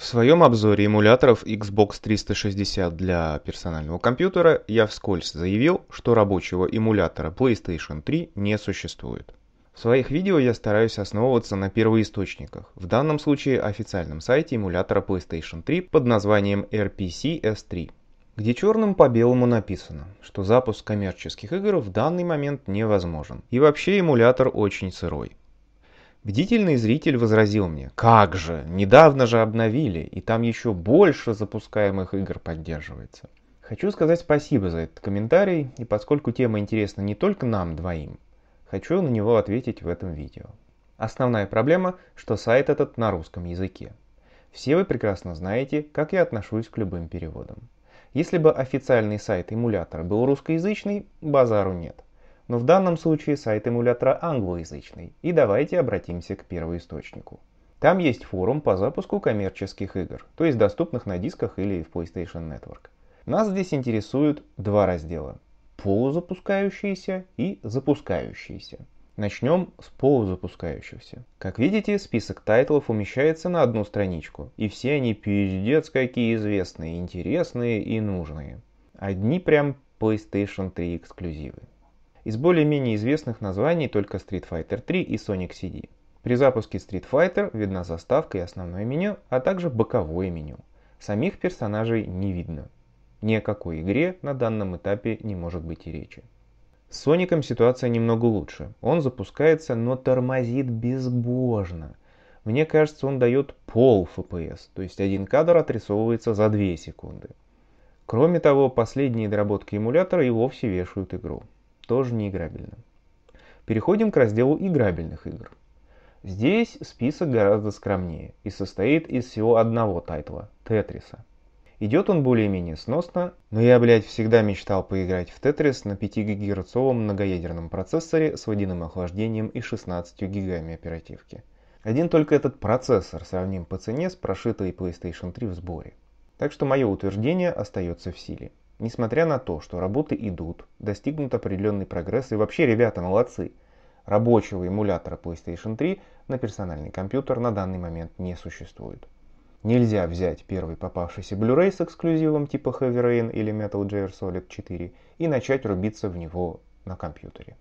В своем обзоре эмуляторов Xbox 360 для персонального компьютера я вскользь заявил, что рабочего эмулятора PlayStation 3 не существует. В своих видео я стараюсь основываться на первоисточниках, в данном случае официальном сайте эмулятора PlayStation 3 под названием RPC S3, где черным по белому написано, что запуск коммерческих игр в данный момент невозможен, и вообще эмулятор очень сырой. Бдительный зритель возразил мне, как же, недавно же обновили, и там еще больше запускаемых игр поддерживается. Хочу сказать спасибо за этот комментарий, и поскольку тема интересна не только нам двоим, хочу на него ответить в этом видео. Основная проблема, что сайт этот на русском языке. Все вы прекрасно знаете, как я отношусь к любым переводам. Если бы официальный сайт эмулятора был русскоязычный, базару нет – но в данном случае сайт эмулятора англоязычный, и давайте обратимся к первоисточнику. Там есть форум по запуску коммерческих игр, то есть доступных на дисках или в PlayStation Network. Нас здесь интересуют два раздела – полузапускающиеся и запускающиеся. Начнем с полузапускающихся. Как видите, список тайтлов умещается на одну страничку, и все они пиздец какие известные, интересные и нужные. Одни прям PlayStation 3 эксклюзивы. Из более-менее известных названий только Street Fighter 3 и Sonic CD. При запуске Street Fighter видна заставка и основное меню, а также боковое меню. Самих персонажей не видно. Ни о какой игре на данном этапе не может быть и речи. С Соником ситуация немного лучше. Он запускается, но тормозит безбожно. Мне кажется, он дает пол FPS, то есть один кадр отрисовывается за 2 секунды. Кроме того, последние доработки эмулятора и вовсе вешают игру тоже неиграбельно. Переходим к разделу играбельных игр. Здесь список гораздо скромнее и состоит из всего одного тайтла – Тетриса. Идет он более-менее сносно, но я, блядь, всегда мечтал поиграть в Тетрис на 5 гигагерцовом многоядерном процессоре с водяным охлаждением и 16 гигами оперативки. Один только этот процессор сравним по цене с прошитой PlayStation 3 в сборе. Так что мое утверждение остается в силе. Несмотря на то, что работы идут, достигнут определенный прогресс и вообще ребята молодцы. Рабочего эмулятора PlayStation 3 на персональный компьютер на данный момент не существует. Нельзя взять первый попавшийся Blu-ray с эксклюзивом типа Heavy Rain или Metal Gear Solid 4 и начать рубиться в него на компьютере.